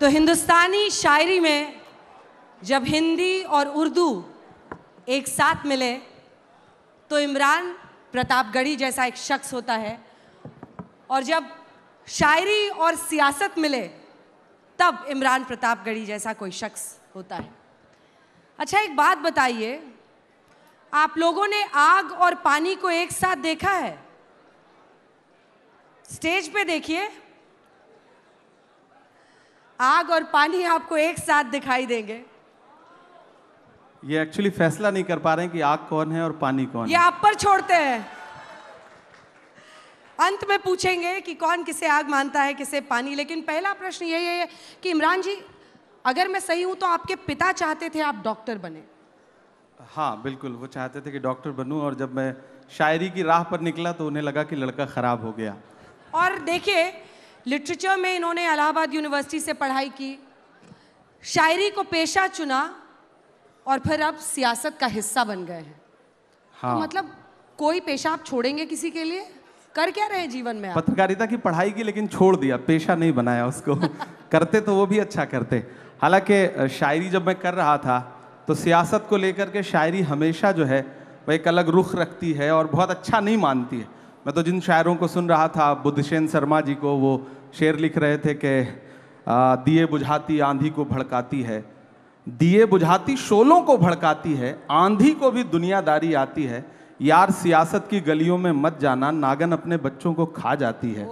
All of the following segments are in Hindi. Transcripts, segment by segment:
तो हिंदुस्तानी शायरी में जब हिंदी और उर्दू एक साथ मिले तो इमरान प्रतापगढ़ी जैसा एक शख्स होता है और जब शायरी और सियासत मिले तब इमरान प्रतापगढ़ी जैसा कोई शख्स होता है अच्छा एक बात बताइए आप लोगों ने आग और पानी को एक साथ देखा है स्टेज पे देखिए आग और पानी आपको एक साथ दिखाई देंगे ये एक्चुअली फैसला नहीं कर पा रहे हैं कि आग कौन है और पानी कौन ये है। आप पर छोड़ते हैं अंत में पूछेंगे कि कौन किसे आग मानता है किसे पानी लेकिन पहला प्रश्न ये है कि इमरान जी अगर मैं सही हूं तो आपके पिता चाहते थे आप डॉक्टर बने हाँ बिल्कुल वो चाहते थे कि डॉक्टर बनूं और जब मैं शायरी की राह पर निकला तो उन्हें लगा कि लड़का खराब हो गया और देखिए लिटरेचर में इन्होंने इलाहाबाद यूनिवर्सिटी से पढ़ाई की शायरी को पेशा चुना और फिर अब सियासत का हिस्सा बन गए हैं तो हाँ। तो मतलब कोई पेशा आप छोड़ेंगे किसी के लिए कर क्या रहे जीवन में पत्रकारिता की पढ़ाई की लेकिन छोड़ दिया पेशा नहीं बनाया उसको करते तो वो भी अच्छा करते हालांकि शायरी जब मैं कर रहा था तो सियासत को लेकर के शायरी हमेशा जो है वह एक अलग रुख रखती है और बहुत अच्छा नहीं मानती है मैं तो जिन शायरों को सुन रहा था बुद्धसेन शर्मा जी को वो शेर लिख रहे थे कि दिए बुझाती आंधी को भड़काती है दिए बुझाती शोलों को भड़काती है आंधी को भी दुनियादारी आती है यार सियासत की गलियों में मत जाना नागन अपने बच्चों को खा जाती है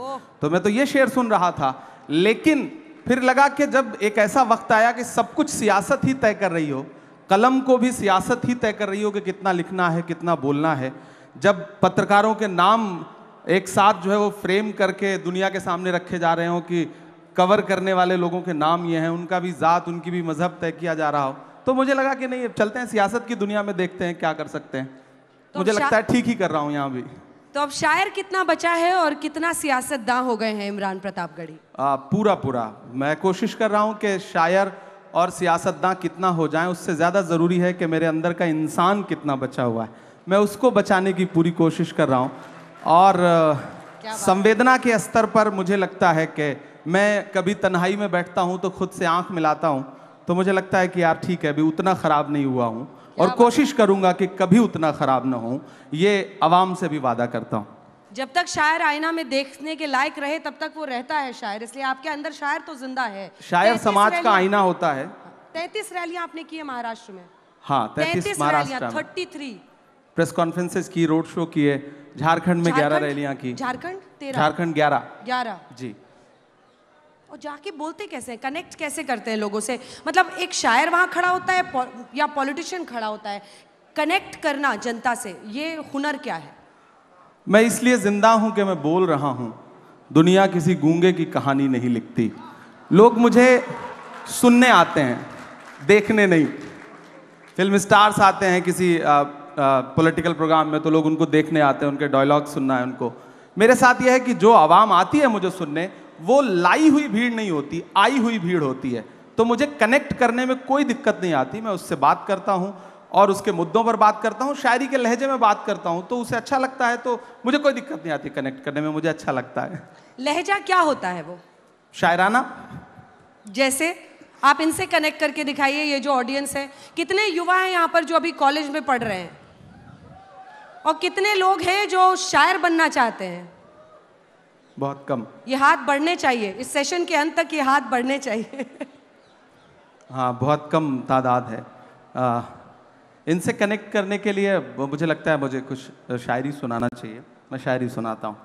तो मैं तो ये शेर सुन रहा था लेकिन फिर लगा कि जब एक ऐसा वक्त आया कि सब कुछ सियासत ही तय कर रही हो कलम को भी सियासत ही तय कर रही हो कि कितना लिखना है कितना बोलना है जब पत्रकारों के नाम एक साथ जो है वो फ्रेम करके दुनिया के सामने रखे जा रहे हो कि कवर करने वाले लोगों के नाम ये हैं उनका भी ज़ात उनकी भी मज़हब तय किया जा रहा हो तो मुझे लगा कि नहीं चलते हैं सियासत की दुनिया में देखते हैं क्या कर सकते हैं तो मुझे लगता है ठीक ही कर रहा हूँ यहाँ भी तो अब शायर कितना बचा है और कितना सियासतदान हो गए हैं इमरान प्रतापगढ़ी पूरा पूरा मैं कोशिश कर रहा हूँ कि शायर और सियासतदान कितना हो जाए उससे ज़्यादा ज़रूरी है कि मेरे अंदर का इंसान कितना बचा हुआ है मैं उसको बचाने की पूरी कोशिश कर रहा हूँ और संवेदना के स्तर पर मुझे लगता है कि मैं कभी तन्हाई में बैठता हूँ तो खुद से आंख मिलाता हूँ तो मुझे लगता है कि यार ठीक है अभी उतना ख़राब नहीं हुआ हूँ और कोशिश करूंगा कि कभी उतना ख़राब ना हो ये आवाम से भी वादा करता हूँ जब तक शायर आईना में देखने के लायक रहे तब तक वो रहता है शायर इसलिए आपके अंदर शायर तो जिंदा है शायर समाज का आईना होता है तैतीस रैलियां आपने की है महाराष्ट्र में हाँ तैतीस Maharashtra thirty three press conferences की रोड शो किए झारखंड में ग्यारह रैलियां की झारखंड तेरह झारखंड ग्यारह ग्यारह जी और जाके बोलते कैसे हैं कनेक्ट कैसे करते हैं लोगों से मतलब एक शायर वहाँ खड़ा होता है या पॉलिटिशियन खड़ा होता है कनेक्ट करना जनता से ये हुनर क्या है मैं इसलिए जिंदा हूँ कि मैं बोल रहा हूँ दुनिया किसी गूंगे की कहानी नहीं लिखती लोग मुझे सुनने आते हैं देखने नहीं फिल्म स्टार्स आते हैं किसी आ, पॉलिटिकल प्रोग्राम में तो लोग उनको देखने आते हैं उनके डायलॉग सुनना है उनको मेरे साथ यह है कि जो आवाम आती है मुझे सुनने वो लाई हुई भीड़ नहीं होती आई हुई भीड़ होती है तो मुझे कनेक्ट करने में कोई दिक्कत नहीं आती मैं उससे बात करता हूँ और उसके मुद्दों पर बात करता हूँ शायरी के लहजे में बात करता हूँ तो उसे अच्छा लगता है तो मुझे कोई दिक्कत नहीं आती कनेक्ट करने में मुझे अच्छा लगता है लहजा क्या होता है वो शायराना जैसे आप इनसे कनेक्ट करके दिखाइए ये जो ऑडियंस है कितने युवा हैं यहाँ पर जो अभी कॉलेज में पढ़ रहे हैं और कितने लोग हैं जो शायर बनना चाहते हैं बहुत कम ये हाथ बढ़ने चाहिए इस सेशन के अंत तक ये हाथ बढ़ने चाहिए हाँ बहुत कम तादाद है आ, इनसे कनेक्ट करने के लिए मुझे लगता है मुझे कुछ शायरी सुनाना चाहिए मैं शायरी सुनाता हूँ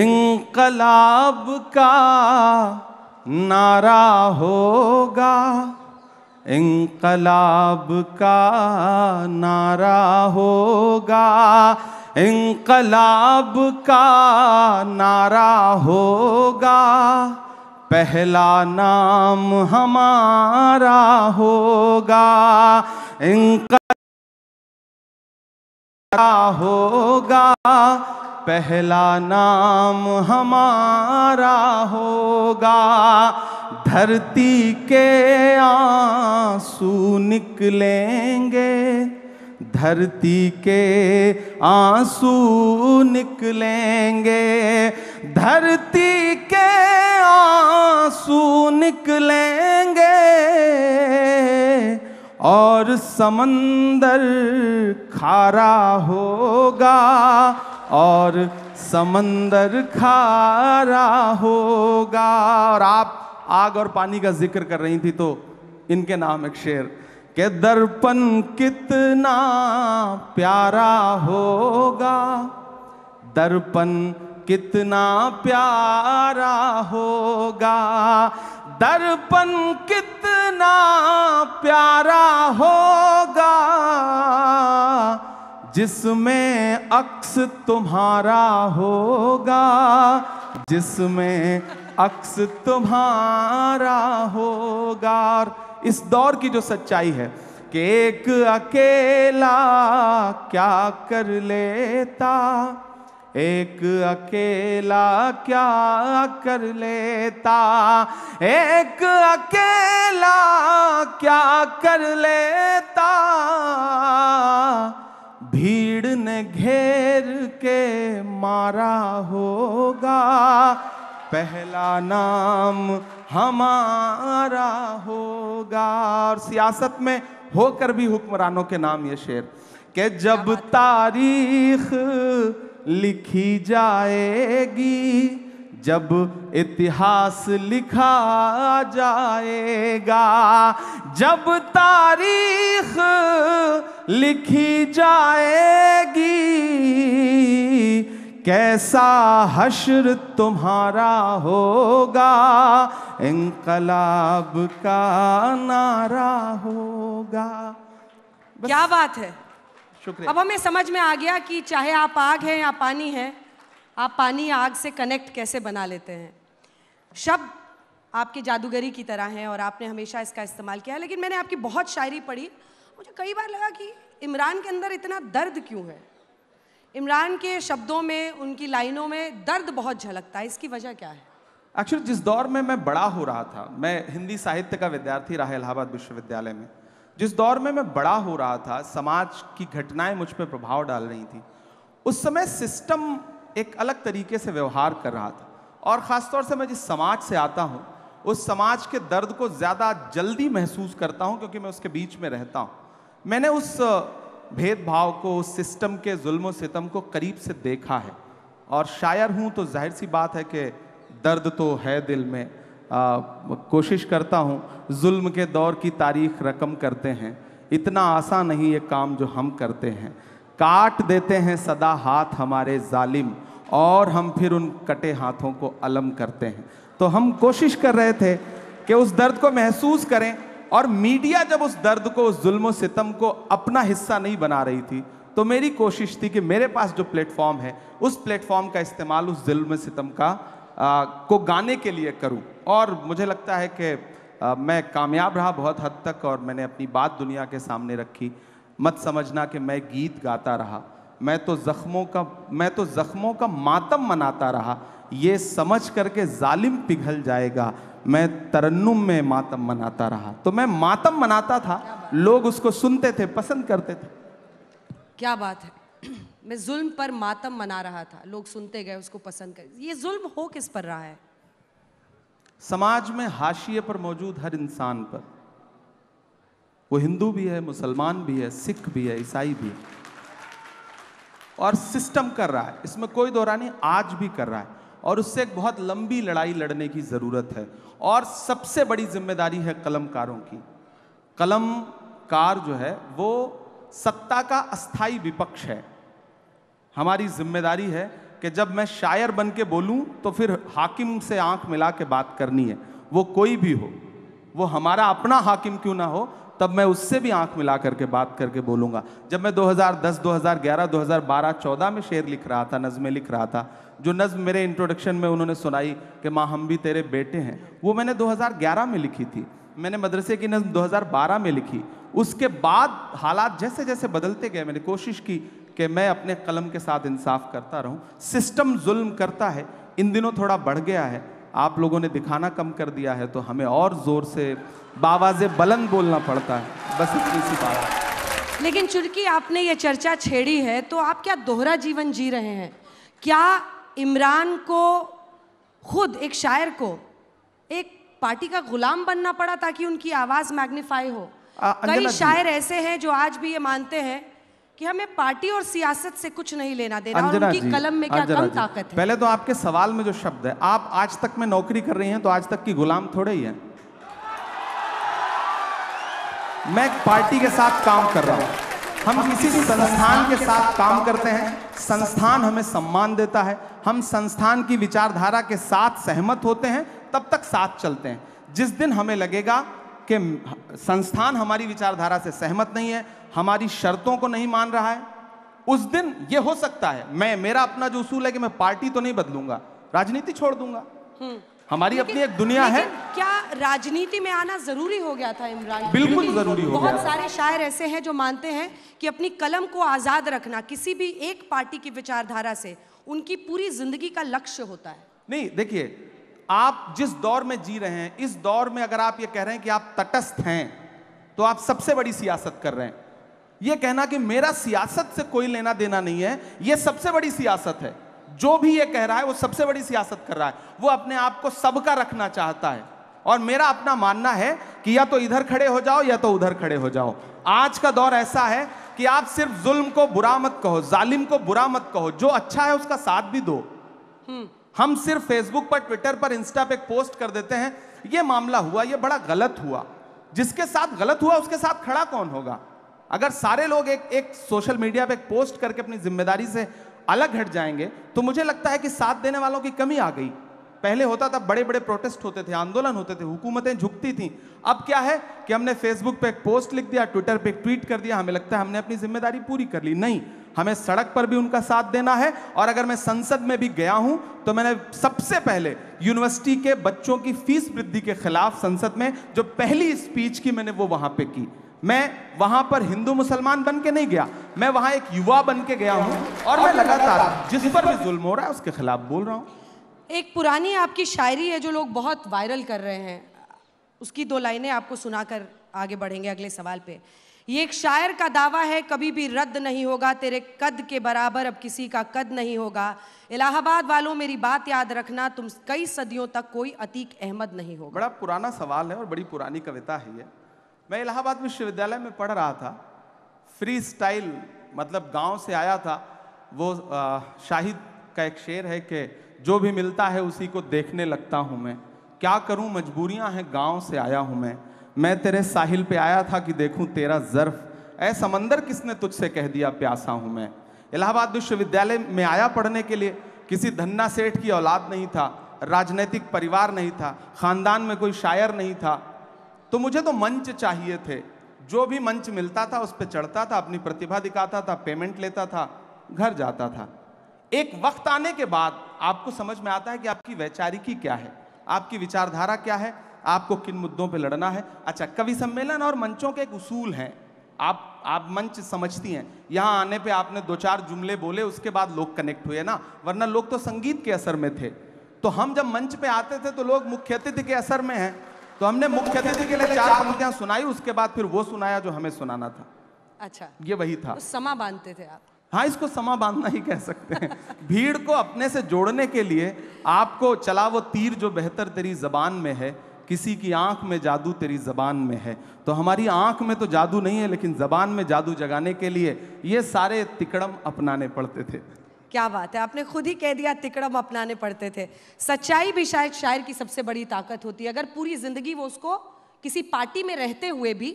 इनकलाब का नारा होगा इनकलाब का नारा होगा इनकलाब का नारा होगा पहला नाम हमारा होगा इनका क्या होगा पहला नाम हमारा होगा धरती के आंसू निकलेंगे धरती के आंसू निकलेंगे धरती के आंसू निकलेंगे और समंदर खारा होगा और समंदर खारा होगा और आप आग और पानी का जिक्र कर रही थी तो इनके नाम एक शेर के दर्पण कितना प्यारा होगा दर्पण कितना प्यारा होगा दर्पण कितना प्यारा होगा जिसमें अक्स तुम्हारा होगा जिसमें अक्स तुम्हारा होगा इस दौर की जो सच्चाई है कि एक अकेला क्या कर लेता एक अकेला क्या कर लेता एक अकेला क्या कर लेता भीड़ ने घेर के मारा होगा पहला नाम हमारा होगा और सियासत में होकर भी हुक्मरानों के नाम ये शेर कि जब तारीख लिखी जाएगी जब इतिहास लिखा जाएगा जब तारीख लिखी जाएगी कैसा हश्र तुम्हारा होगा इनकलाब का नारा होगा क्या बात है शुक्रिया अब हमें समझ में आ गया कि चाहे आप आग हैं या पानी हैं आप पानी आग से कनेक्ट कैसे बना लेते हैं शब्द आपकी जादूगरी की तरह हैं और आपने हमेशा इसका इस्तेमाल किया है लेकिन मैंने आपकी बहुत शायरी पढ़ी मुझे कई बार लगा कि इमरान के अंदर इतना दर्द क्यों है इमरान के शब्दों में उनकी लाइनों में दर्द बहुत झलकता है इसकी वजह क्या है एक्चुअली जिस दौर में मैं बड़ा हो रहा था मैं हिंदी साहित्य का विद्यार्थी रहा इलाहाबाद विश्वविद्यालय में जिस दौर में मैं बड़ा हो रहा था समाज की घटनाएं मुझ पर प्रभाव डाल रही थी उस समय सिस्टम एक अलग तरीके से व्यवहार कर रहा था और ख़ासतौर से मैं जिस समाज से आता हूँ उस समाज के दर्द को ज़्यादा जल्दी महसूस करता हूँ क्योंकि मैं उसके बीच में रहता हूँ मैंने उस भेदभाव को उस सिस्टम के जुल्म सितम को करीब से देखा है और शायर हूँ तो जाहिर सी बात है कि दर्द तो है दिल में आ, कोशिश करता हूँ जुल्म के दौर की तारीख रकम करते हैं इतना आसान नहीं ये काम जो हम करते हैं काट देते हैं सदा हाथ हमारे जालिम और हम फिर उन कटे हाथों को अलम करते हैं तो हम कोशिश कर रहे थे कि उस दर्द को महसूस करें और मीडिया जब उस दर्द को उस जुल्म सितम को अपना हिस्सा नहीं बना रही थी तो मेरी कोशिश थी कि मेरे पास जो प्लेटफॉर्म है उस प्लेटफॉर्म का इस्तेमाल उस जुल्म सितम का को गाने के लिए करूं और मुझे लगता है कि मैं कामयाब रहा बहुत हद तक और मैंने अपनी बात दुनिया के सामने रखी मत समझना कि मैं गीत गाता रहा मैं तो ज़ख्मों का मैं तो ज़ख्मों का मातम मनाता रहा ये समझ करके जालिम पिघल जाएगा मैं तरन्नुम में मातम मनाता रहा तो मैं मातम मनाता था लोग उसको सुनते थे पसंद करते थे क्या बात है मैं जुल्म पर मातम मना रहा था लोग सुनते गए उसको पसंद कर ये जुल्म हो किस पर रहा है समाज में हाशिए पर मौजूद हर इंसान पर वो हिंदू भी है मुसलमान भी है सिख भी है ईसाई भी है और सिस्टम कर रहा है इसमें कोई दौरा नहीं आज भी कर रहा है और उससे एक बहुत लंबी लड़ाई लड़ने की ज़रूरत है और सबसे बड़ी जिम्मेदारी है कलमकारों की कलमकार जो है वो सत्ता का अस्थाई विपक्ष है हमारी जिम्मेदारी है कि जब मैं शायर बन के बोलूँ तो फिर हाकिम से आंख मिला के बात करनी है वो कोई भी हो वो हमारा अपना हाकिम क्यों ना हो तब मैं उससे भी आंख मिला करके बात करके बोलूँगा जब मैं 2010, 2011, 2012, 14 में शेर लिख रहा था नज़में लिख रहा था जो नज़म मेरे इंट्रोडक्शन में उन्होंने सुनाई कि माँ हम भी तेरे बेटे हैं वो मैंने दो में लिखी थी मैंने मदरसे की नज़म दो में लिखी उसके बाद हालात जैसे जैसे बदलते गए मैंने कोशिश की कि मैं अपने कलम के साथ इंसाफ करता रहूं सिस्टम जुल्म करता है इन दिनों थोड़ा बढ़ गया है आप लोगों ने दिखाना कम कर दिया है तो हमें और ज़ोर से बावाज बुलंद बोलना पड़ता है बस इतनी सी बात लेकिन चूंकि आपने ये चर्चा छेड़ी है तो आप क्या दोहरा जीवन जी रहे हैं क्या इमरान को खुद एक शायर को एक पार्टी का गुलाम बनना पड़ा ताकि उनकी आवाज़ मैग्नीफाई हो आ, कई शायर ऐसे हैं जो आज भी ये मानते हैं कि हमें पार्टी और सियासत से कुछ नहीं लेना देना और उनकी कलम में क्या कम ताकत है पहले तो आपके सवाल में जो शब्द है आप आज तक में नौकरी कर रही हैं तो आज तक की गुलाम थोड़े ही है मैं पार्टी के साथ काम कर रहा हूं हम किसी भी संस्थान के साथ काम करते हैं संस्थान हमें सम्मान देता है हम संस्थान की विचारधारा के साथ सहमत होते हैं तब तक साथ चलते हैं जिस दिन हमें लगेगा कि संस्थान हमारी विचारधारा से सहमत नहीं है हमारी शर्तों को नहीं मान रहा है उस दिन यह हो सकता है मैं मेरा अपना जो उसूल है कि मैं पार्टी तो नहीं बदलूंगा राजनीति छोड़ दूंगा हम्म। हमारी अपनी एक दुनिया है क्या राजनीति में आना जरूरी हो गया था इमरान बिल्कुल जरूरी हो बहुत गया सारे शायर ऐसे हैं जो मानते हैं कि अपनी कलम को आजाद रखना किसी भी एक पार्टी की विचारधारा से उनकी पूरी जिंदगी का लक्ष्य होता है नहीं देखिए आप जिस दौर में जी रहे हैं इस दौर में अगर आप ये कह रहे हैं कि आप तटस्थ हैं तो आप सबसे बड़ी सियासत कर रहे हैं ये कहना कि मेरा सियासत से कोई लेना देना नहीं है ये सबसे बड़ी सियासत है जो भी ये कह रहा है वो सबसे बड़ी सियासत कर रहा है वो अपने आप को सबका रखना चाहता है और मेरा अपना मानना है कि या तो इधर खड़े हो जाओ या तो उधर खड़े हो जाओ आज का दौर ऐसा है कि आप सिर्फ जुल्म को बुरा मत कहो जालिम को बुरा मत कहो जो अच्छा है उसका साथ भी दो हम्म। हम सिर्फ फेसबुक पर ट्विटर पर इंस्टा पे पोस्ट कर देते हैं ये मामला हुआ ये बड़ा गलत हुआ जिसके साथ गलत हुआ उसके साथ खड़ा कौन होगा अगर सारे लोग एक एक सोशल मीडिया पे पोस्ट करके अपनी जिम्मेदारी से अलग हट जाएंगे तो मुझे लगता है कि साथ देने वालों की कमी आ गई पहले होता था बड़े बड़े प्रोटेस्ट होते थे आंदोलन होते थे हुकूमतें झुकती थीं अब क्या है कि हमने फेसबुक पे एक पोस्ट लिख दिया ट्विटर पे एक ट्वीट कर दिया हमें लगता है हमने अपनी जिम्मेदारी पूरी कर ली नहीं हमें सड़क पर भी उनका साथ देना है और अगर मैं संसद में भी गया हूं तो मैंने सबसे पहले यूनिवर्सिटी के बच्चों की फीस वृद्धि के खिलाफ संसद में जो पहली स्पीच की मैंने वो वहां पे की मैं वहां पर हिंदू मुसलमान बन के नहीं गया मैं वहां एक युवा बन के गया हूं और मैं लगातार जिस पर भी जुल्म हो रहा है उसके खिलाफ बोल रहा हूं एक पुरानी आपकी शायरी है जो लोग बहुत वायरल कर रहे हैं उसकी दो लाइनें आपको सुनाकर आगे बढ़ेंगे अगले सवाल पे ये एक शायर का दावा है कभी भी रद्द नहीं होगा तेरे कद के बराबर अब किसी का कद नहीं होगा इलाहाबाद वालों मेरी बात याद रखना तुम कई सदियों तक कोई अतीक अहमद नहीं होगा बड़ा पुराना सवाल है और बड़ी पुरानी कविता है ये मैं इलाहाबाद विश्वविद्यालय में पढ़ रहा था फ्री स्टाइल मतलब गाँव से आया था वो शाहिद का एक शेर है कि जो भी मिलता है उसी को देखने लगता हूँ मैं क्या करूँ मजबूरियाँ हैं गाँव से आया हूँ मैं मैं तेरे साहिल पे आया था कि देखूँ तेरा ज़र्फ ऐ समंदर किसने तुझसे कह दिया प्यासा हूँ मैं इलाहाबाद विश्वविद्यालय में आया पढ़ने के लिए किसी धन्ना सेठ की औलाद नहीं था राजनीतिक परिवार नहीं था ख़ानदान में कोई शायर नहीं था तो मुझे तो मंच चाहिए थे जो भी मंच मिलता था उस पर चढ़ता था अपनी प्रतिभा दिखाता था पेमेंट लेता था घर जाता था एक वक्त आने के बाद आपको समझ में आता है कि आपकी वैचारिकी क्या है आपकी विचारधारा क्या है आपको किन मुद्दों पे लड़ना है अच्छा कवि सम्मेलन और मंचों के एक उसूल हैं आप आप मंच समझती हैं यहाँ आने पे आपने दो चार जुमले बोले उसके बाद लोग कनेक्ट हुए ना वरना लोग तो संगीत के असर में थे तो हम जब मंच पे आते थे तो लोग मुख्य अतिथि के असर में हैं तो हमने मुख्य अतिथि के लिए चार पंक्तियाँ सुनाई उसके बाद फिर वो सुनाया जो हमें सुनाना था अच्छा ये वही था तो समा बांधते थे आप हाँ इसको समा बांधना ही कह सकते हैं भीड़ को अपने से जोड़ने के लिए आपको चला वो तीर जो बेहतर तेरी जबान में है किसी की आंख में जादू तेरी जबान में है तो हमारी आंख में तो जादू नहीं है लेकिन जबान में जादू जगाने के लिए ये सारे तिकड़म अपनाने पड़ते थे क्या बात है आपने खुद ही कह दिया तिकड़म अपनाने पड़ते थे सच्चाई भी शायद शायर की सबसे बड़ी ताकत होती है अगर पूरी जिंदगी वो उसको किसी पार्टी में रहते हुए भी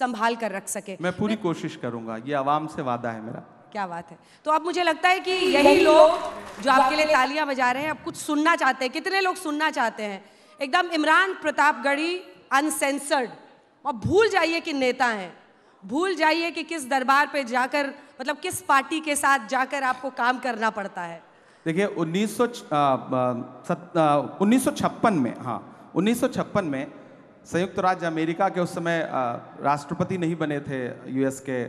संभाल कर रख सके मैं पूरी कोशिश करूंगा ये आवाम से वादा है मेरा क्या बात है तो अब मुझे लगता है कि यही लोग जो आपके लिए तालियां बजा रहे हैं अब कुछ सुनना चाहते हैं कितने लोग सुनना चाहते हैं एकदम इमरान प्रतापगढ़ी अनसेंसर्ड और भूल जाइए कि नेता हैं भूल जाइए कि किस दरबार पे जाकर मतलब किस पार्टी के साथ जाकर आपको काम करना पड़ता है देखिए उन्नीस सौ में हाँ उन्नीस में संयुक्त राज्य अमेरिका के उस समय राष्ट्रपति नहीं बने थे यूएस के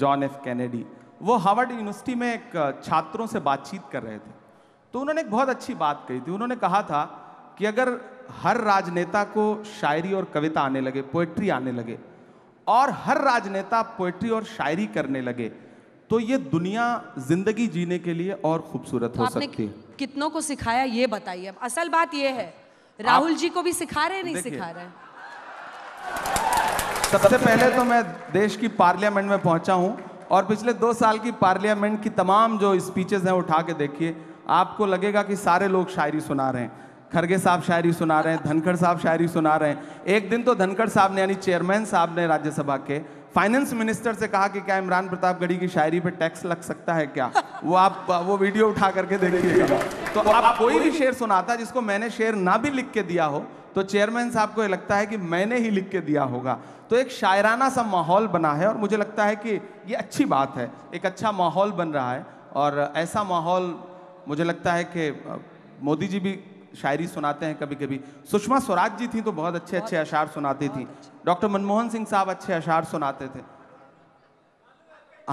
जॉन एफ कैनेडी वो हार्वर्ड यूनिवर्सिटी में एक छात्रों से बातचीत कर रहे थे तो उन्होंने एक बहुत अच्छी बात कही थी उन्होंने कहा था कि अगर हर राजनेता को शायरी और कविता आने लगे पोएट्री आने लगे और हर राजनेता पोएट्री और शायरी करने लगे तो ये दुनिया जिंदगी जीने के लिए और खूबसूरत हो सकती है कितनों को सिखाया ये बताइए असल बात ये है राहुल जी को भी सिखा रहे नहीं सिखा रहे सबसे पहले तो मैं देश की पार्लियामेंट में पहुंचा हूं और पिछले दो साल की पार्लियामेंट की तमाम जो स्पीचेज हैं उठा के देखिए आपको लगेगा कि सारे लोग शायरी सुना रहे हैं खरगे साहब शायरी सुना रहे हैं धनखड़ साहब शायरी सुना रहे हैं एक दिन तो धनखड़ साहब ने यानी चेयरमैन साहब ने राज्यसभा के फाइनेंस मिनिस्टर से कहा कि क्या इमरान प्रताप गढ़ी की शायरी पे टैक्स लग सकता है क्या वो आप वो वीडियो उठा करके देखिएगा तो आप कोई भी शेर सुनाता जिसको मैंने शेर ना भी लिख के दिया हो तो चेयरमैन साहब को लगता है कि मैंने ही लिख के दिया होगा तो एक शायराना सा माहौल बना है और मुझे लगता है कि ये अच्छी बात है एक अच्छा माहौल बन रहा है और ऐसा माहौल मुझे लगता है कि मोदी जी भी शायरी सुनाते हैं कभी कभी सुषमा स्वराज जी थी तो बहुत अच्छे अच्छे अशार सुनाती थी डॉक्टर मनमोहन सिंह साहब अच्छे अशार सुनाते थे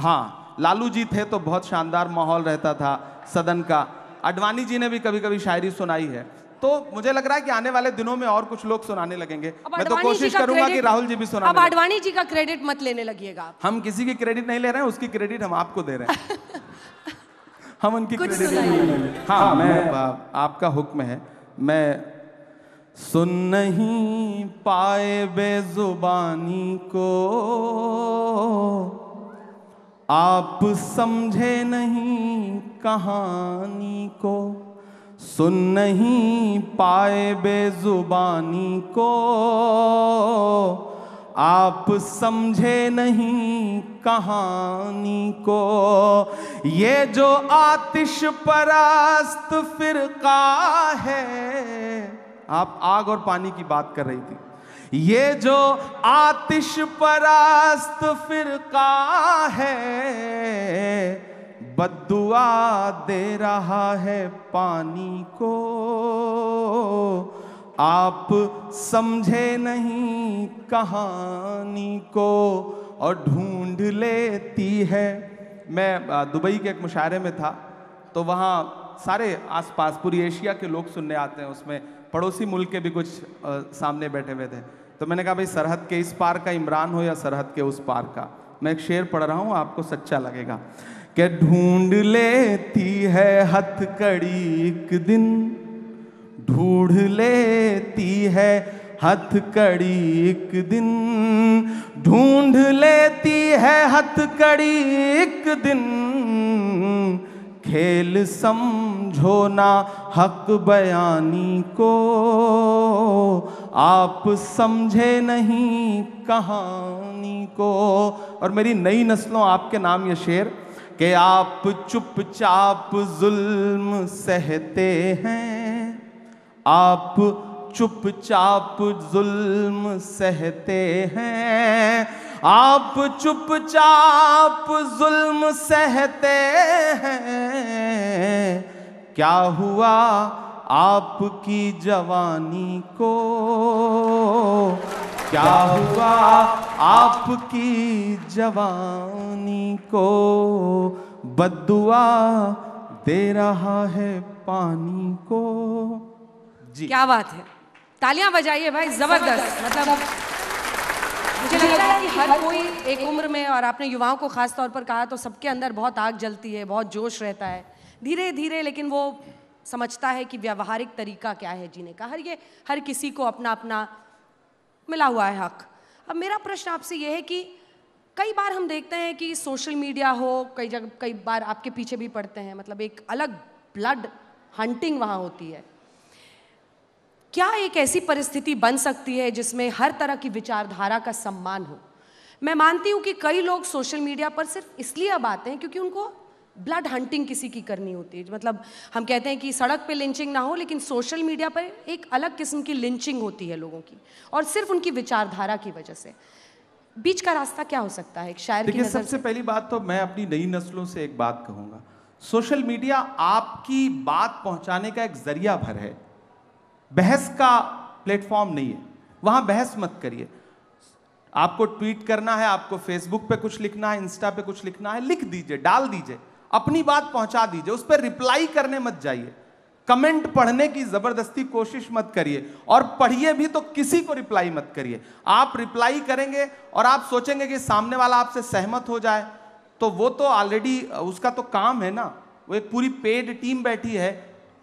हाँ लालू जी थे तो बहुत शानदार माहौल रहता था सदन का अडवाणी जी ने भी कभी कभी शायरी सुनाई है तो मुझे लग रहा है कि आने वाले दिनों में और कुछ लोग सुनाने लगेंगे मैं तो कोशिश करूंगा कि राहुल जी भी सुना अब आडवाणी जी का क्रेडिट मत लेने लगिएगा हम किसी की क्रेडिट नहीं ले रहे हैं उसकी क्रेडिट हम आपको दे रहे हैं हम उनकी क्रेडिट ले रहे हाँ मैं आपका हुक्म है मैं सुन नहीं पाए बेजुबानी को आप समझे नहीं कहानी को सुन नहीं पाए बेजुबानी को आप समझे नहीं कहानी को ये जो आतिश परास्त फिरका है आप आग और पानी की बात कर रही थी ये जो आतिश परास्त फिरका है बदुआ दे रहा है पानी को आप समझे नहीं कहानी को और ढूंढ लेती है मैं दुबई के एक मुशायरे में था तो वहाँ सारे आसपास पूरी एशिया के लोग सुनने आते हैं उसमें पड़ोसी मुल्क के भी कुछ आ, सामने बैठे हुए थे तो मैंने कहा भाई सरहद के इस पार का इमरान हो या सरहद के उस पार का मैं एक शेर पढ़ रहा हूँ आपको सच्चा लगेगा के ढूंढ लेती है हथकड़ी एक दिन ढूंढ लेती है हथकड़ी एक दिन ढूंढ लेती है हथकड़ी एक दिन खेल समझो ना हक बयानी को आप समझे नहीं कहानी को और मेरी नई नस्लों आपके नाम ये शेर कि आप चुपचाप जुल्म सहते हैं आप चुपचाप जुल्म सहते हैं आप चुपचाप जुल्म सहते हैं क्या हुआ आपकी जवानी को क्या हुआ आपकी जवानी को बदुआ दे रहा है पानी को जी क्या बात है तालियां बजाइए भाई जबरदस्त मतलब मुझे लगता है कि हर कोई एक उम्र में और आपने युवाओं को खास तौर पर कहा तो सबके अंदर बहुत आग जलती है बहुत जोश रहता है धीरे धीरे लेकिन वो समझता है कि व्यवहारिक तरीका क्या है जीने का हर ये हर किसी को अपना अपना मिला हुआ है हक अब मेरा प्रश्न आपसे ये है कि कई बार हम देखते हैं कि सोशल मीडिया हो कई जगह कई बार आपके पीछे भी पड़ते हैं मतलब एक अलग ब्लड हंटिंग वहाँ होती है क्या एक ऐसी परिस्थिति बन सकती है जिसमें हर तरह की विचारधारा का सम्मान हो मैं मानती हूँ कि कई लोग सोशल मीडिया पर सिर्फ इसलिए अब आते हैं क्योंकि उनको ब्लड हंटिंग किसी की करनी होती है मतलब हम कहते हैं कि सड़क पे लिंचिंग ना हो लेकिन सोशल मीडिया पर एक अलग किस्म की लिंचिंग होती है लोगों की और सिर्फ उनकी विचारधारा की वजह से बीच का रास्ता क्या हो सकता है शायर नजर सबसे पहली बात तो मैं अपनी नई नस्लों से एक बात कहूँगा सोशल मीडिया आपकी बात पहुँचाने का एक जरिया भर है बहस का प्लेटफॉर्म नहीं है वहाँ बहस मत करिए आपको ट्वीट करना है आपको फेसबुक पे कुछ लिखना है इंस्टा पे कुछ लिखना है लिख दीजिए डाल दीजिए अपनी बात पहुंचा दीजिए उस पर रिप्लाई करने मत जाइए कमेंट पढ़ने की जबरदस्ती कोशिश मत करिए और पढ़िए भी तो किसी को रिप्लाई मत करिए आप रिप्लाई करेंगे और आप सोचेंगे कि सामने वाला आपसे सहमत हो जाए तो वो तो ऑलरेडी उसका तो काम है ना वो एक पूरी पेड टीम बैठी है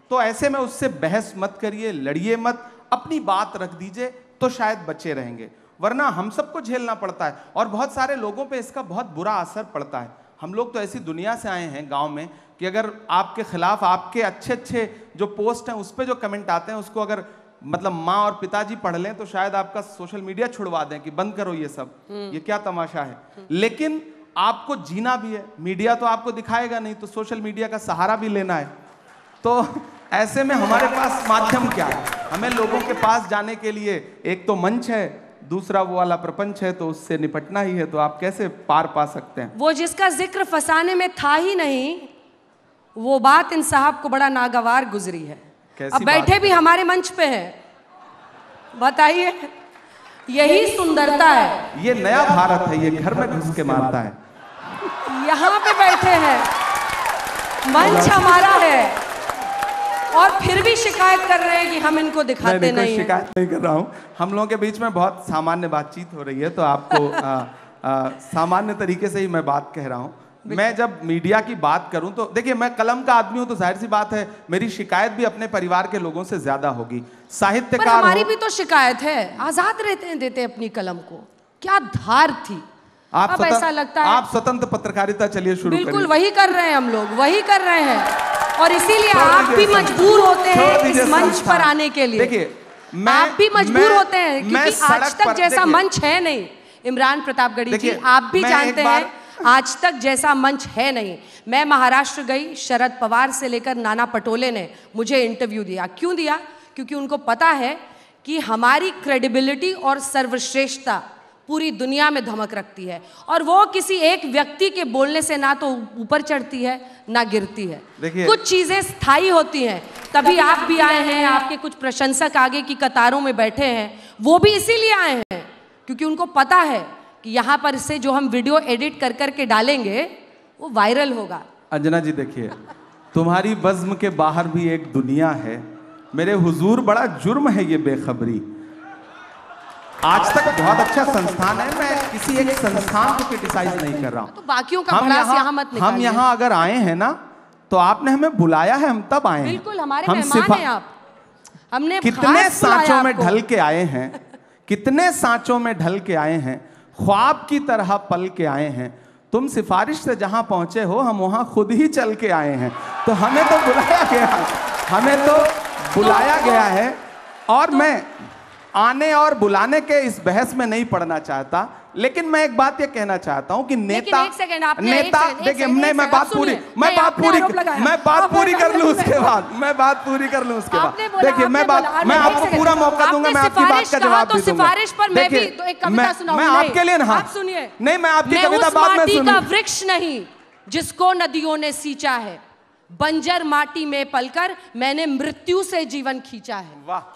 तो ऐसे में उससे बहस मत करिए लड़िए मत अपनी बात रख दीजिए तो शायद बचे रहेंगे वरना हम सबको झेलना पड़ता है और बहुत सारे लोगों पे इसका बहुत बुरा असर पड़ता है हम लोग तो ऐसी दुनिया से आए हैं गांव में कि अगर आपके खिलाफ आपके अच्छे अच्छे जो पोस्ट हैं उस पर जो कमेंट आते हैं उसको अगर मतलब माँ और पिताजी पढ़ लें तो शायद आपका सोशल मीडिया छुड़वा दें कि बंद करो ये सब हम्म। ये क्या तमाशा है हम्म। लेकिन आपको जीना भी है मीडिया तो आपको दिखाएगा नहीं तो सोशल मीडिया का सहारा भी लेना है तो ऐसे में हमारे पास माध्यम क्या है हमें लोगों के पास जाने के लिए एक तो मंच है दूसरा वो वाला प्रपंच है तो उससे निपटना ही है तो आप कैसे पार पा सकते हैं वो जिसका जिक्र फसाने में था ही नहीं वो बात इन साहब को बड़ा नागवार गुजरी है अब बैठे भी हमारे मंच पे हैं बताइए यही सुंदरता है ये नया भारत है ये घर में घुस के मारता है यहाँ पे बैठे हैं मंच हमारा है और फिर भी शिकायत कर रहे हैं कि हम इनको दिखाते नहीं, नहीं, नहीं शिकायत नहीं कर रहा हूँ हम लोगों के बीच में बहुत सामान्य बातचीत हो रही है तो आपको आ, आ, सामान्य तरीके से ही मैं बात कह रहा हूँ मैं जब मीडिया की बात करूं तो देखिए मैं कलम का आदमी हूं तो जाहिर सी बात है मेरी शिकायत भी अपने परिवार के लोगों से ज्यादा होगी साहित्यकार हमारी हो, भी तो शिकायत है आजाद रहते हैं देते अपनी कलम को क्या धार थी आप अब ऐसा लगता है आप स्वतंत्र पत्रकारिता चलिए शुरू बिल्कुल वही कर रहे हैं हम लोग वही कर रहे हैं और इसीलिए आप भी मजबूर होते हैं इस मंच पर आने के लिए देखिए आप भी मजबूर होते हैं क्योंकि आज तक जैसा मंच है नहीं इमरान प्रतापगढ़ी जी आप भी जानते हैं आज तक जैसा मंच है नहीं मैं महाराष्ट्र गई शरद पवार से लेकर नाना पटोले ने मुझे इंटरव्यू दिया क्यों दिया क्योंकि उनको पता है कि हमारी क्रेडिबिलिटी और सर्वश्रेष्ठता पूरी दुनिया में धमक रखती है और वो किसी एक व्यक्ति के बोलने से ना तो ऊपर चढ़ती है ना गिरती है कुछ चीजें स्थायी होती हैं तभी आप भी आए हैं आपके कुछ प्रशंसक आगे की कतारों में बैठे हैं वो भी इसीलिए आए हैं क्योंकि उनको पता है कि यहाँ पर से जो हम वीडियो एडिट कर करके डालेंगे वो वायरल होगा अंजना जी देखिए तुम्हारी बज्म के बाहर भी एक दुनिया है मेरे हुजूर बड़ा जुर्म है ये बेखबरी आज तक बहुत अच्छा संस्थान है मैं किसी एक संस्थान को क्रिटिसाइज नहीं कर रहा हूँ तो हम यहाँ मत हम यहाँ अगर आए हैं ना तो आपने हमें बुलाया है हम तब आए बिल्कुल हमारे हम मेहमान हैं आप हमने कितने सांचों में ढल के आए हैं कितने सांचों में ढल के आए हैं ख्वाब की तरह पल के आए हैं तुम सिफारिश से जहां पहुंचे हो हम वहां खुद ही चल के आए हैं तो हमें तो बुलाया गया हमें तो, तो बुलाया तो गया है और तो मैं आने और बुलाने के इस बहस में नहीं पढ़ना चाहता लेकिन मैं एक बात ये कहना चाहता हूँ कि नेता नेता देखिए मैं मैं बात पूरी मैं बात पूरी मैं बात पूरी कर लूँ उसके बाद मैं बात पूरी कर लूँ उसके बाद देखिए मैं बात मैं आपको पूरा मौका दूंगा मैं आपकी बात का जवाब दे तो दूंगा देखिए मैं आपके लिए ना सुनिए नहीं मैं आपकी कविता बाद में सुनूंगा वृक्ष नहीं जिसको नदियों ने सींचा है बंजर माटी में पलकर मैंने मृत्यु से जीवन खींचा है वाह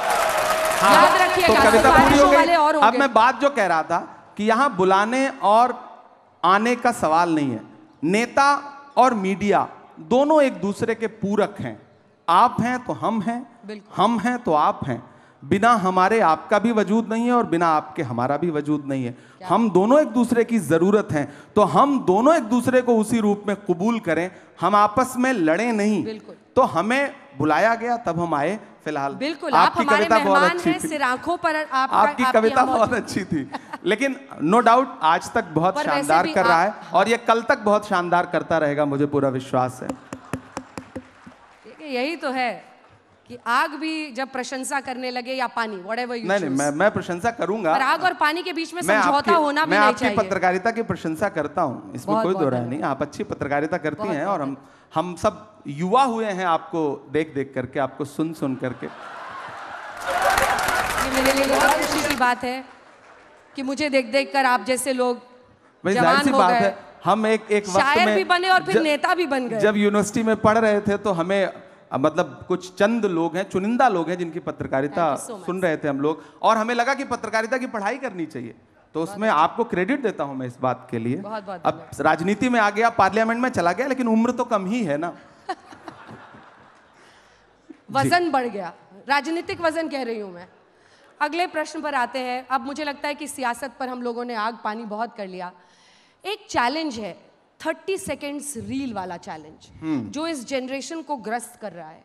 हाँ, तो कविता पूरी हो गई अब मैं बात जो कह रहा था कि यहां बुलाने और आने का सवाल नहीं है नेता और मीडिया दोनों एक दूसरे के पूरक हैं आप हैं तो हम हैं हम हैं तो आप हैं बिना हमारे आपका भी वजूद नहीं है और बिना आपके हमारा भी वजूद नहीं है हम दोनों एक दूसरे की ज़रूरत हैं तो हम दोनों एक दूसरे को उसी रूप में कबूल करें हम आपस में लड़े नहीं तो हमें बुलाया गया तब हम आए फिलहाल बिल्कुल आपकी आप कविता बहुत अच्छी थी सिर आंखों पर आप, आपकी कविता बहुत अच्छी थी लेकिन नो डाउट आज तक बहुत शानदार कर रहा है और ये कल तक बहुत शानदार करता रहेगा मुझे पूरा विश्वास है यही तो है कि आग भी जब प्रशंसा करने लगे या पानी वट एवर नहीं नहीं मैं मैं प्रशंसा करूंगा पर आग और पानी के बीच में समझौता होना भी मैं नहीं चाहिए पत्रकारिता की प्रशंसा करता हूं इसमें बहुत, कोई दोहरा नहीं आप अच्छी पत्रकारिता करती हैं और हम हम सब युवा हुए हैं आपको देख देख करके आपको सुन सुन करके मेरे लिए बहुत खुशी की बात है कि मुझे देख देख कर आप जैसे लोग जवान हो गए हम एक एक वक्त में भी बने और फिर नेता भी बन गए जब यूनिवर्सिटी में पढ़ रहे थे तो हमें मतलब कुछ चंद लोग हैं चुनिंदा लोग हैं जिनकी पत्रकारिता so सुन रहे थे हम लोग और हमें लगा कि पत्रकारिता की पढ़ाई करनी चाहिए तो उसमें आपको क्रेडिट देता हूं मैं इस बात के लिए बहुत, बहुत अब राजनीति में आ गया पार्लियामेंट में चला गया लेकिन उम्र तो कम ही है ना वजन बढ़ गया राजनीतिक वजन कह रही हूं मैं अगले प्रश्न पर आते हैं अब मुझे लगता है कि सियासत पर हम लोगों ने आग पानी बहुत कर लिया एक चैलेंज है थर्टी सेकेंड्स रील वाला चैलेंज hmm. जो इस जनरेशन को ग्रस्त कर रहा है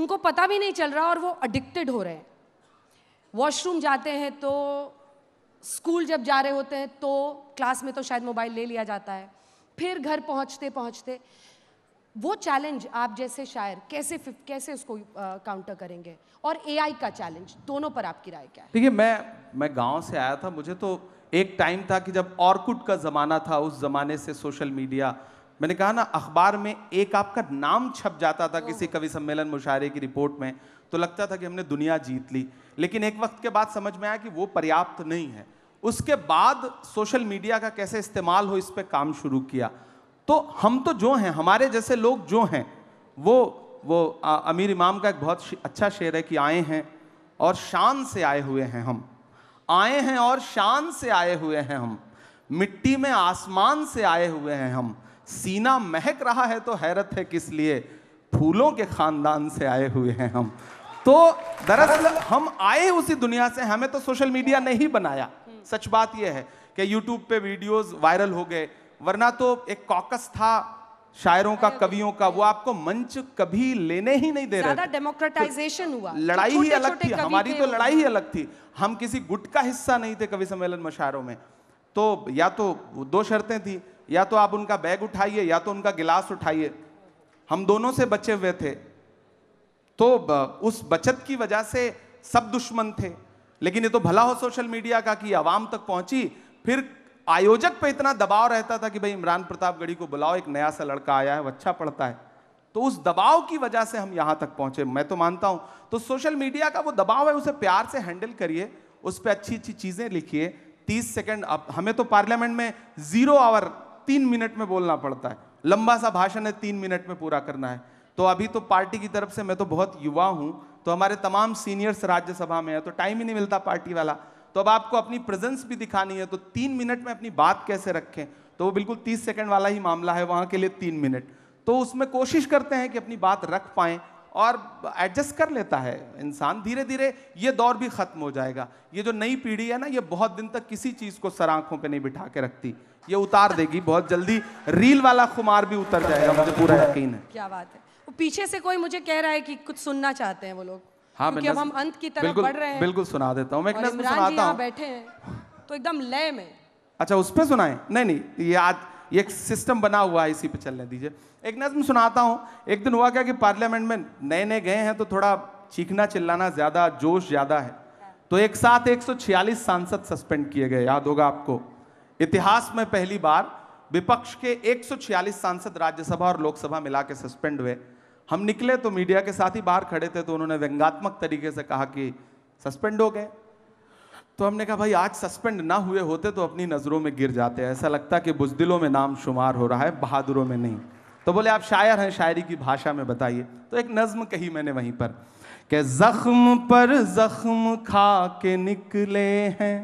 उनको पता भी नहीं चल रहा और वो अडिक्टेड हो रहे हैं वॉशरूम जाते हैं तो स्कूल जब जा रहे होते हैं तो क्लास में तो शायद मोबाइल ले लिया जाता है फिर घर पहुंचते पहुंचते वो चैलेंज आप जैसे शायर कैसे कैसे उसको काउंटर करेंगे और एआई का चैलेंज दोनों पर आपकी राय क्या है देखिए मैं मैं गांव से आया था मुझे तो एक टाइम था कि जब ऑर्कुट का ज़माना था उस ज़माने से सोशल मीडिया मैंने कहा ना अखबार में एक आपका नाम छप जाता था किसी कवि सम्मेलन मुशायरे की रिपोर्ट में तो लगता था कि हमने दुनिया जीत ली लेकिन एक वक्त के बाद समझ में आया कि वो पर्याप्त नहीं है उसके बाद सोशल मीडिया का कैसे इस्तेमाल हो इस पर काम शुरू किया तो हम तो जो हैं हमारे जैसे लोग जो हैं वो वो आ, अमीर इमाम का एक बहुत अच्छा शेर है कि आए हैं और शान से आए हुए हैं हम आए हैं और शान से आए हुए हैं हम मिट्टी में आसमान से आए हुए हैं हम सीना महक रहा है तो हैरत है किस लिए फूलों के खानदान से आए हुए हैं हम तो दरअसल हम आए उसी दुनिया से हमें तो सोशल मीडिया नहीं बनाया सच बात यह है कि यूट्यूब पे वीडियोस वायरल हो गए वरना तो एक कॉकस था शायरों का कवियों का वो आपको मंच कभी लेने ही नहीं दे रहे डेमोक्रेटाइजेशन तो हुआ लड़ाई ही अलग थी हमारी तो लड़ाई ही अलग थी हम किसी गुट का हिस्सा नहीं थे कवि सम्मेलन में शायरों में तो या तो दो शर्तें थी या तो आप उनका बैग उठाइए या तो उनका गिलास उठाइए हम दोनों से बचे हुए थे तो उस बचत की वजह से सब दुश्मन थे लेकिन ये तो भला हो सोशल मीडिया का कि आवाम तक पहुंची फिर आयोजक पे इतना दबाव रहता था कि भाई इमरान प्रताप गढ़ी को बुलाओ एक नया सा लड़का आया है वो अच्छा पढ़ता है तो उस दबाव की वजह से हम यहां तक पहुंचे मैं तो मानता हूं तो सोशल मीडिया का वो दबाव है उसे प्यार से हैंडल करिए उस पर अच्छी अच्छी चीज़ें लिखिए तीस सेकेंड अब हमें तो पार्लियामेंट में ज़ीरो आवर तीन मिनट में बोलना पड़ता है लंबा सा भाषण है तीन मिनट में पूरा करना है तो अभी तो पार्टी की तरफ से मैं तो बहुत युवा हूं तो हमारे तमाम सीनियर्स राज्यसभा में है तो टाइम ही नहीं मिलता पार्टी वाला तो अब आपको अपनी प्रेजेंस भी दिखानी है तो तीन मिनट में अपनी बात कैसे रखें तो वो बिल्कुल तीस सेकेंड वाला ही मामला है वहाँ के लिए तीन मिनट तो उसमें कोशिश करते हैं कि अपनी बात रख पाए और एडजस्ट कर लेता है इंसान धीरे धीरे ये दौर भी ख़त्म हो जाएगा ये जो नई पीढ़ी है ना ये बहुत दिन तक किसी चीज़ को सर आंखों पर नहीं बिठा के रखती ये उतार देगी बहुत जल्दी रील वाला खुमार भी उतर जाएगा मुझे पूरा यकीन है क्या बात है पीछे से कोई मुझे कह रहा है कि कुछ सुनना चाहते हैं वो लोग हाँ क्योंकि अब हम अंत की तरफ बढ़ रहे हैं बिल्कुल सुना देता हूँ मैं एक नज्म सुनाता हूँ बैठे हैं तो एकदम लय में अच्छा उस पर सुनाए नहीं नहीं ये आज ये एक सिस्टम बना हुआ है इसी पे चलने दीजिए एक नज्म सुनाता हूँ एक दिन हुआ क्या कि पार्लियामेंट में नए नए गए हैं तो थोड़ा चीखना चिल्लाना ज़्यादा जोश ज़्यादा है तो एक साथ 146 सांसद सस्पेंड किए गए याद होगा आपको इतिहास में पहली बार विपक्ष के 146 सांसद राज्यसभा और लोकसभा मिला के सस्पेंड हुए हम निकले तो मीडिया के साथ ही बाहर खड़े थे तो उन्होंने व्यंगात्मक तरीके से कहा कि सस्पेंड हो गए तो हमने कहा भाई आज सस्पेंड ना हुए होते तो अपनी नज़रों में गिर जाते हैं ऐसा लगता कि बुजदिलों में नाम शुमार हो रहा है बहादुरों में नहीं तो बोले आप शायर हैं शायरी की भाषा में बताइए तो एक नज्म कही मैंने वहीं पर कि जख्म पर जख्म खा के निकले हैं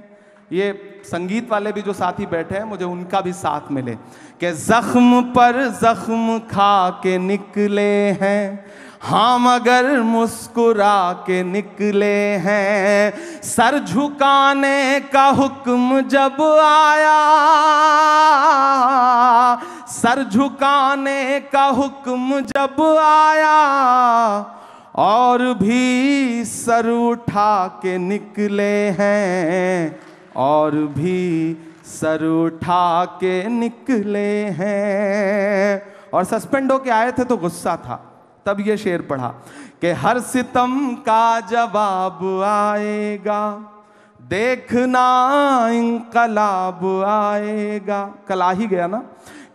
ये संगीत वाले भी जो साथी बैठे हैं मुझे उनका भी साथ मिले कि जख्म पर जख्म खा के निकले हैं हाँ मगर मुस्कुरा के निकले हैं सर झुकाने का हुक्म जब आया सर झुकाने का हुक्म जब आया और भी सर उठा के निकले हैं और भी सर उठा के निकले हैं और सस्पेंड होके आए थे तो गुस्सा था तब ये शेर पढ़ा कि हर सितम का जवाब आएगा देखना इनकलाब आएगा कला ही गया ना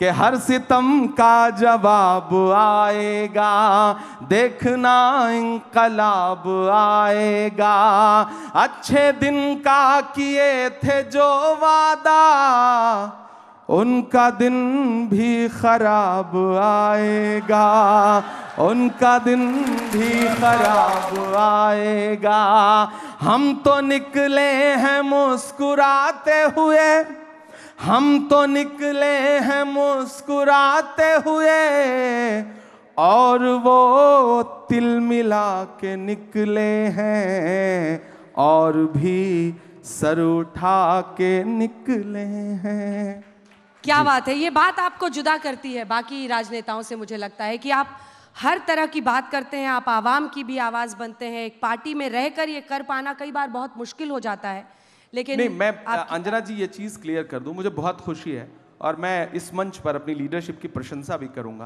कि हर सितम का जवाब आएगा देखना इनकलाब आएगा अच्छे दिन का किए थे जो वादा उनका दिन भी खराब आएगा उनका दिन भी खराब आएगा हम तो निकले हैं मुस्कुराते हुए हम तो निकले हैं मुस्कुराते हुए और वो तिल मिला के निकले हैं और भी सर उठा के निकले हैं क्या बात है ये बात आपको जुदा करती है बाकी राजनेताओं से मुझे लगता है कि आप हर तरह की बात करते हैं आप आवाम की भी आवाज़ बनते हैं एक पार्टी में रहकर ये कर पाना कई बार बहुत मुश्किल हो जाता है लेकिन नहीं मैं अंजना जी ये चीज़ क्लियर कर दूँ मुझे बहुत खुशी है और मैं इस मंच पर अपनी लीडरशिप की प्रशंसा भी करूँगा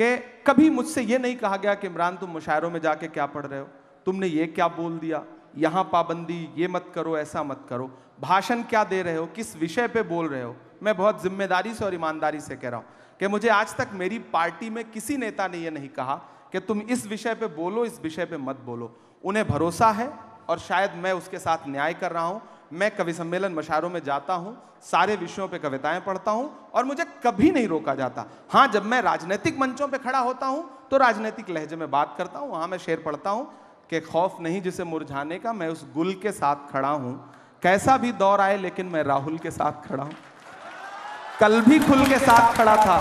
कि कभी मुझसे ये नहीं कहा गया कि इमरान तुम मुशायरों में जाके क्या पढ़ रहे हो तुमने ये क्या बोल दिया यहाँ पाबंदी ये मत करो ऐसा मत करो भाषण क्या दे रहे हो किस विषय पे बोल रहे हो मैं बहुत जिम्मेदारी से और ईमानदारी से कह रहा हूँ कि मुझे आज तक मेरी पार्टी में किसी नेता ने यह नहीं कहा कि तुम इस विषय पे बोलो इस विषय पे मत बोलो उन्हें भरोसा है और शायद मैं उसके साथ न्याय कर रहा हूँ मैं कवि सम्मेलन मशारों में जाता हूं सारे विषयों पे कविताएं पढ़ता हूं और मुझे कभी नहीं रोका जाता हां जब मैं राजनीतिक मंचों पे खड़ा होता हूं तो राजनीतिक लहजे में बात करता हूं वहां मैं शेर पढ़ता हूं कि खौफ नहीं जिसे मुरझाने का मैं उस गुल के साथ खड़ा हूं कैसा भी दौर आए लेकिन मैं राहुल के साथ खड़ा हूं कल भी खुल के साथ खड़ा था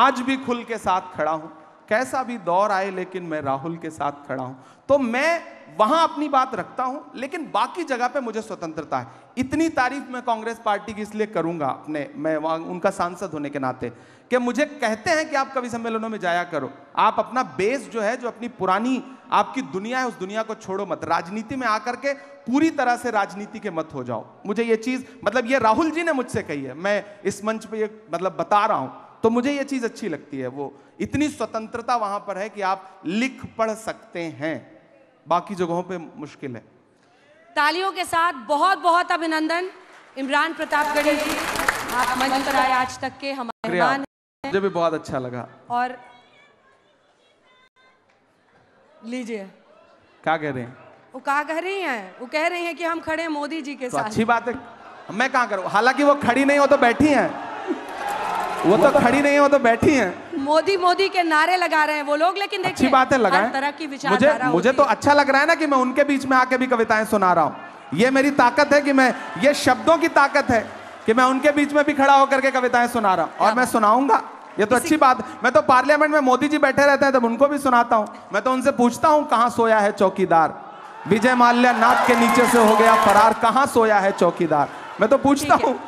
आज भी खुल के साथ खड़ा हूं कैसा भी दौर आए लेकिन मैं राहुल के साथ खड़ा हूं तो मैं वहां अपनी बात रखता हूं लेकिन बाकी जगह पे मुझे स्वतंत्रता है इतनी तारीफ मैं कांग्रेस पार्टी की इसलिए करूंगा अपने मैं उनका सांसद होने के नाते कि मुझे कहते हैं कि आप कवि सम्मेलनों में जाया करो आप अपना बेस जो है जो अपनी पुरानी आपकी दुनिया है उस दुनिया को छोड़ो मत राजनीति में आकर के पूरी तरह से राजनीति के मत हो जाओ मुझे ये चीज़ मतलब ये राहुल जी ने मुझसे कही है मैं इस मंच पर ये मतलब बता रहा हूं तो मुझे ये चीज़ अच्छी लगती है वो इतनी स्वतंत्रता वहां पर है कि आप लिख पढ़ सकते हैं बाकी जगहों पे मुश्किल है तालियों के साथ बहुत बहुत अभिनंदन इमरान प्रताप प्रतापगढ़ी जी आप मंच पर आए आज तक के हमारे मेहमान मुझे भी बहुत अच्छा लगा और लीजिए क्या कह रहे हैं वो कहा कह रही हैं वो कह रही हैं कि हम खड़े मोदी जी के तो साथ अच्छी बात है मैं कहा करूं हालांकि वो खड़ी नहीं हो तो बैठी हैं वो तो खड़ी नहीं है वो तो बैठी है मोदी मोदी के नारे लगा रहे हैं वो लोग लेकिन अच्छी बात है लगाए तरह की विचार मुझे मुझे तो अच्छा लग रहा है ना कि मैं उनके बीच में आके भी कविताएं सुना रहा हूँ ये मेरी ताकत है कि मैं ये शब्दों की ताकत है कि मैं उनके बीच में भी खड़ा होकर के कविताएं सुना रहा हूँ और मैं सुनाऊंगा ये तो अच्छी बात मैं तो पार्लियामेंट में मोदी जी बैठे रहते हैं तब उनको भी सुनाता हूँ मैं तो उनसे पूछता हूँ कहाँ सोया है चौकीदार विजय माल्या नाथ के नीचे से हो गया फरार कहाँ सोया है चौकीदार मैं तो पूछता हूँ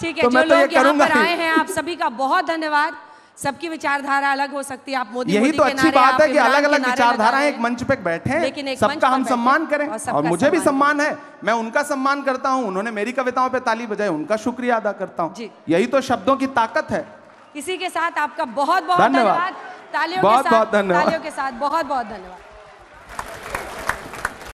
ठीक है तो जो तो लोग यहाँ पर आए हैं आप सभी का बहुत धन्यवाद सबकी विचारधारा अलग हो सकती है आप मोदी यही तो अच्छी बात है कि अलग अलग विचारधारा एक मंच पे बैठे हैं लेकिन सबका हम सम्मान करें और, और मुझे भी सम्मान है मैं उनका सम्मान करता हूं उन्होंने मेरी कविताओं पे ताली बजाई उनका शुक्रिया अदा करता हूं यही तो शब्दों की ताकत है इसी के साथ आपका बहुत बहुत धन्यवाद तालियों के साथ बहुत बहुत धन्यवाद